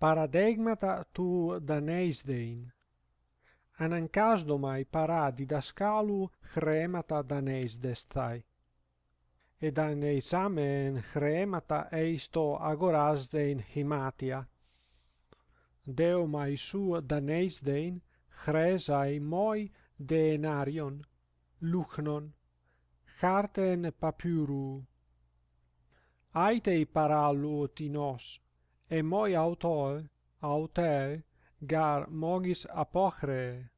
paradigmata tu DANEISDEIN dein anan casdo mai paradi da scalu cremata et daneis amen cremata eisto AGORASDEIN himatia deo mai DANEISDEIN daneis moi denarion luchnon CHARTEN papyru aitei paralu tinos et moi autoe autae gar mogis apocre